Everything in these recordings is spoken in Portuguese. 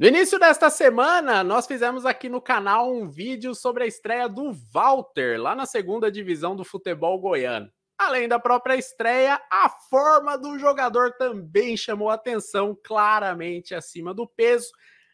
No início desta semana, nós fizemos aqui no canal um vídeo sobre a estreia do Walter lá na segunda divisão do futebol goiano. Além da própria estreia, a forma do jogador também chamou atenção, claramente acima do peso.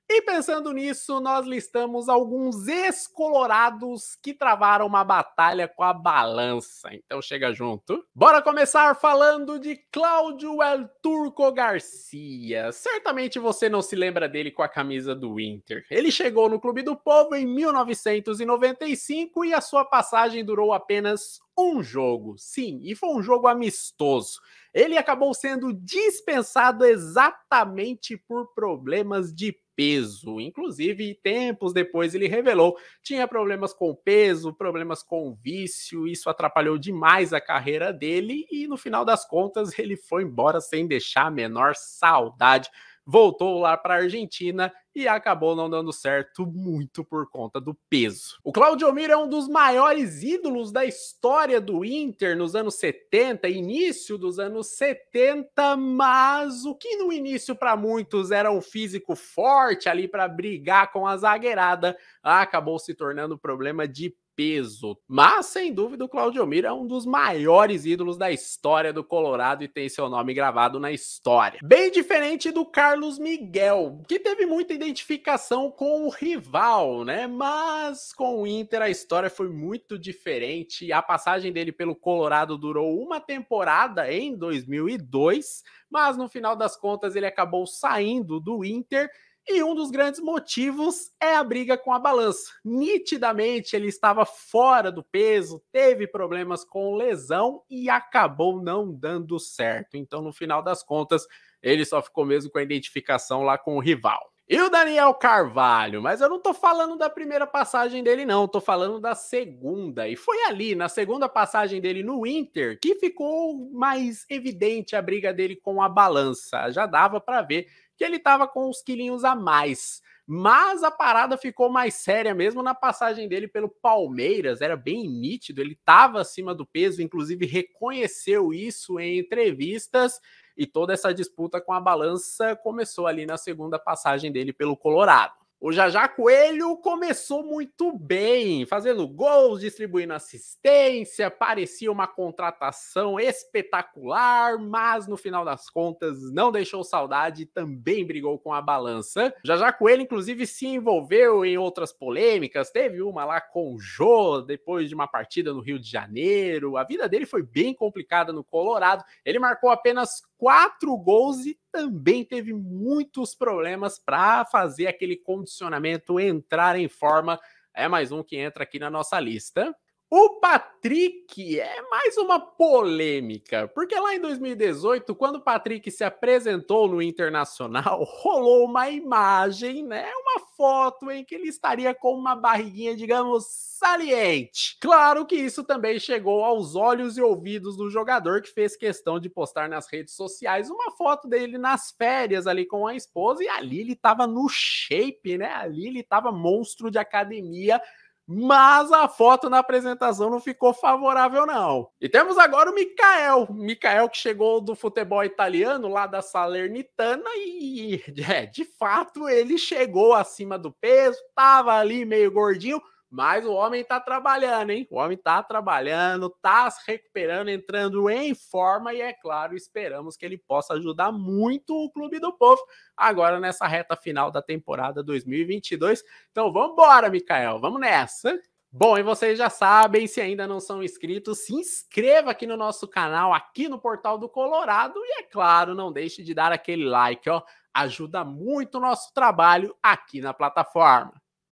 E pensando nisso, nós listamos alguns ex-colorados que travaram uma batalha com a balança. Então chega junto. Bora começar falando de Cláudio El Turco Garcia. Certamente você não se lembra dele com a camisa do Inter. Ele chegou no Clube do Povo em 1995 e a sua passagem durou apenas um jogo, sim, e foi um jogo amistoso. Ele acabou sendo dispensado exatamente por problemas de peso. Inclusive, tempos depois ele revelou tinha problemas com peso, problemas com vício, isso atrapalhou demais a carreira dele e no final das contas ele foi embora sem deixar a menor saudade voltou lá para a Argentina e acabou não dando certo muito por conta do peso. O Claudio Miro é um dos maiores ídolos da história do Inter nos anos 70, início dos anos 70, mas o que no início para muitos era um físico forte ali para brigar com a zagueirada, acabou se tornando problema de peso. Mas, sem dúvida, o Claudio Mira é um dos maiores ídolos da história do Colorado e tem seu nome gravado na história. Bem diferente do Carlos Miguel, que teve muita identificação com o rival, né? Mas com o Inter a história foi muito diferente. A passagem dele pelo Colorado durou uma temporada em 2002, mas no final das contas ele acabou saindo do Inter e um dos grandes motivos é a briga com a balança. Nitidamente ele estava fora do peso, teve problemas com lesão e acabou não dando certo. Então, no final das contas, ele só ficou mesmo com a identificação lá com o rival. E o Daniel Carvalho, mas eu não tô falando da primeira passagem dele, não, tô falando da segunda. E foi ali, na segunda passagem dele no Inter, que ficou mais evidente a briga dele com a balança. Já dava para ver que ele estava com uns quilinhos a mais. Mas a parada ficou mais séria mesmo na passagem dele pelo Palmeiras, era bem nítido, ele estava acima do peso, inclusive reconheceu isso em entrevistas, e toda essa disputa com a balança começou ali na segunda passagem dele pelo Colorado. O Jajá Coelho começou muito bem, fazendo gols, distribuindo assistência, parecia uma contratação espetacular, mas no final das contas não deixou saudade e também brigou com a balança. O Jajá Coelho, inclusive, se envolveu em outras polêmicas, teve uma lá com o Jô, depois de uma partida no Rio de Janeiro. A vida dele foi bem complicada no Colorado, ele marcou apenas quatro gols e também teve muitos problemas para fazer aquele condicionamento entrar em forma. É mais um que entra aqui na nossa lista. O Patrick é mais uma polêmica, porque lá em 2018, quando o Patrick se apresentou no Internacional, rolou uma imagem, né, uma foto em que ele estaria com uma barriguinha, digamos, saliente. Claro que isso também chegou aos olhos e ouvidos do jogador que fez questão de postar nas redes sociais uma foto dele nas férias ali com a esposa e ali ele estava no shape, né? Ali ele estava monstro de academia mas a foto na apresentação não ficou favorável, não. E temos agora o Mikael. Mikael que chegou do futebol italiano, lá da Salernitana, e é, de fato ele chegou acima do peso, estava ali meio gordinho, mas o homem tá trabalhando, hein? O homem tá trabalhando, tá se recuperando, entrando em forma e, é claro, esperamos que ele possa ajudar muito o Clube do Povo agora nessa reta final da temporada 2022. Então vamos embora, Mikael, vamos nessa. Bom, e vocês já sabem, se ainda não são inscritos, se inscreva aqui no nosso canal, aqui no Portal do Colorado e, é claro, não deixe de dar aquele like, ó. Ajuda muito o nosso trabalho aqui na plataforma.